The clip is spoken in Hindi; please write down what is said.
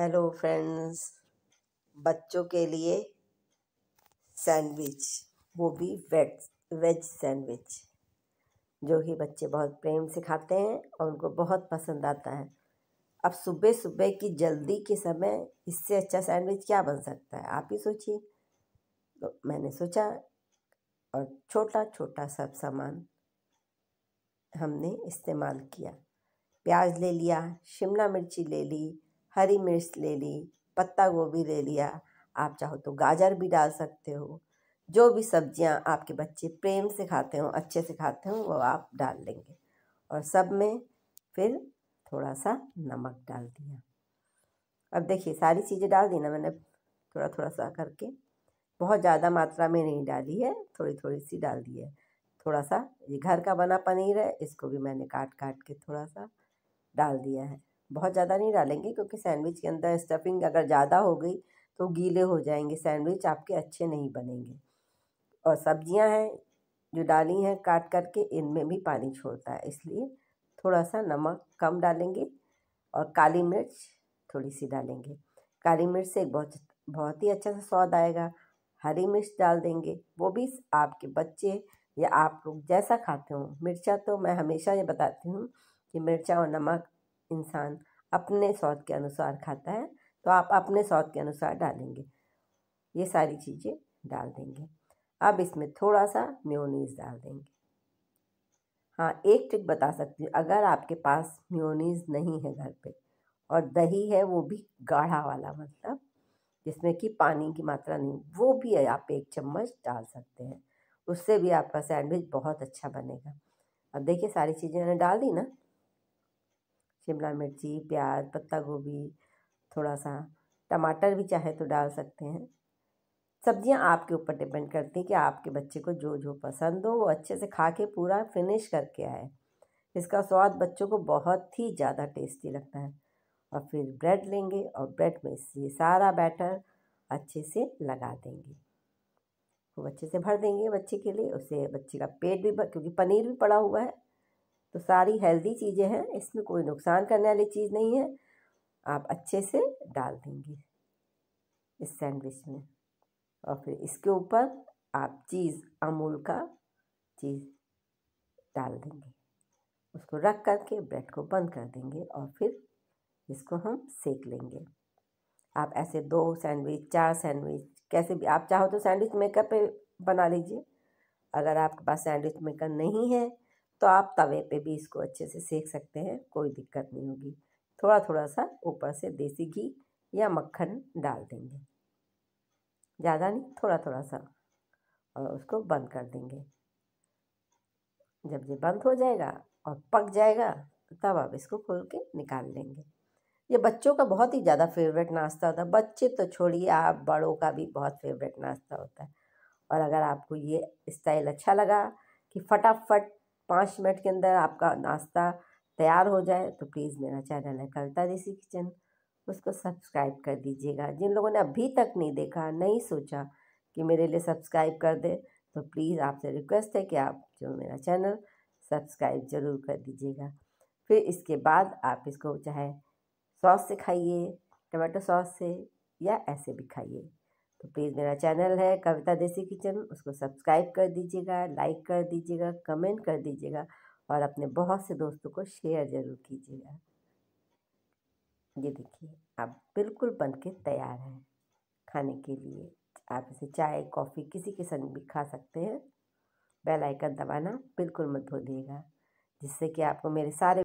हेलो फ्रेंड्स बच्चों के लिए सैंडविच वो भी वेज वेज सैंडविच जो कि बच्चे बहुत प्रेम से खाते हैं और उनको बहुत पसंद आता है अब सुबह सुबह की जल्दी के समय इससे अच्छा सैंडविच क्या बन सकता है आप ही सोचिए तो मैंने सोचा और छोटा छोटा सब सामान हमने इस्तेमाल किया प्याज ले लिया शिमला मिर्ची ले ली हरी मिर्च ले ली पत्ता गोभी ले लिया आप चाहो तो गाजर भी डाल सकते हो जो भी सब्जियां आपके बच्चे प्रेम से खाते हों अच्छे से खाते हों वो आप डाल लेंगे और सब में फिर थोड़ा सा नमक डाल दिया अब देखिए सारी चीज़ें डाल दी ना मैंने थोड़ा थोड़ा सा करके बहुत ज़्यादा मात्रा में नहीं डाली है थोड़ी थोड़ी सी डाल दी है थोड़ा सा ये घर का बना पनीर है इसको भी मैंने काट काट के थोड़ा सा डाल दिया है बहुत ज़्यादा नहीं डालेंगे क्योंकि सैंडविच के अंदर स्टफिंग अगर ज़्यादा हो गई तो गीले हो जाएंगे सैंडविच आपके अच्छे नहीं बनेंगे और सब्जियां हैं जो डाली हैं काट करके इनमें भी पानी छोड़ता है इसलिए थोड़ा सा नमक कम डालेंगे और काली मिर्च थोड़ी सी डालेंगे काली मिर्च से एक बहुत बहुत ही अच्छा सा स्वाद आएगा हरी मिर्च डाल देंगे वो भी आपके बच्चे या आप लोग जैसा खाते हो मिर्चा तो मैं हमेशा ये बताती हूँ कि मिर्चा और नमक इंसान अपने स्वाद के अनुसार खाता है तो आप अपने स्वाद के अनुसार डालेंगे ये सारी चीज़ें डाल देंगे अब इसमें थोड़ा सा म्योनीज डाल देंगे हाँ एक ट्रिक बता सकती हूँ अगर आपके पास म्योनीज नहीं है घर पे और दही है वो भी गाढ़ा वाला मतलब जिसमें कि पानी की मात्रा नहीं वो भी आप एक चम्मच डाल सकते हैं उससे भी आपका सैंडविच बहुत अच्छा बनेगा अब देखिए सारी चीज़ें मैंने डाल दी ना शिमला मिर्ची प्याज पत्ता गोभी थोड़ा सा टमाटर भी चाहे तो डाल सकते हैं सब्जियां आपके ऊपर डिपेंड करती हैं कि आपके बच्चे को जो जो पसंद हो वो अच्छे से खा के पूरा फिनिश करके आए इसका स्वाद बच्चों को बहुत ही ज़्यादा टेस्टी लगता है और फिर ब्रेड लेंगे और ब्रेड में ये सारा बैटर अच्छे से लगा देंगे खूब अच्छे से भर देंगे बच्चे के लिए उससे बच्चे का पेट भी भर क्योंकि पनीर भी पड़ा हुआ है तो सारी हेल्दी चीज़ें हैं इसमें कोई नुकसान करने वाली चीज़ नहीं है आप अच्छे से डाल देंगे इस सैंडविच में और फिर इसके ऊपर आप चीज़ अमूल का चीज़ डाल देंगे उसको रख करके ब्रेड को बंद कर देंगे और फिर इसको हम सेक लेंगे आप ऐसे दो सैंडविच चार सैंडविच कैसे भी आप चाहो तो सैंडविच मेकर पे बना लीजिए अगर आपके पास सैंडविच मेकर नहीं है तो आप तवे पे भी इसको अच्छे से सेक सकते हैं कोई दिक्कत नहीं होगी थोड़ा थोड़ा सा ऊपर से देसी घी या मक्खन डाल देंगे ज़्यादा नहीं थोड़ा थोड़ा सा और उसको बंद कर देंगे जब ये बंद हो जाएगा और पक जाएगा तब आप इसको खोल के निकाल लेंगे ये बच्चों का बहुत ही ज़्यादा फेवरेट नाश्ता होता है बच्चे तो छोड़िए आप बड़ों का भी बहुत फेवरेट नाश्ता होता है और अगर आपको ये स्टाइल अच्छा लगा कि फटाफट पाँच मिनट के अंदर आपका नाश्ता तैयार हो जाए तो प्लीज़ मेरा चैनल है कविता देसी किचन उसको सब्सक्राइब कर दीजिएगा जिन लोगों ने अभी तक नहीं देखा नहीं सोचा कि मेरे लिए सब्सक्राइब कर दे तो प्लीज़ आपसे रिक्वेस्ट है कि आप जो मेरा चैनल सब्सक्राइब ज़रूर कर दीजिएगा फिर इसके बाद आप इसको चाहे सॉस से खाइए टमाटो सॉस से या ऐसे भी खाइए तो प्लीज़ मेरा चैनल है कविता देसी किचन उसको सब्सक्राइब कर दीजिएगा लाइक कर दीजिएगा कमेंट कर दीजिएगा और अपने बहुत से दोस्तों को शेयर ज़रूर कीजिएगा ये देखिए आप बिल्कुल बन के तैयार हैं खाने के लिए आप इसे चाय कॉफ़ी किसी के संग भी खा सकते हैं बेल आइकन दबाना बिल्कुल मत भूलिएगा जिससे कि आपको मेरे सारे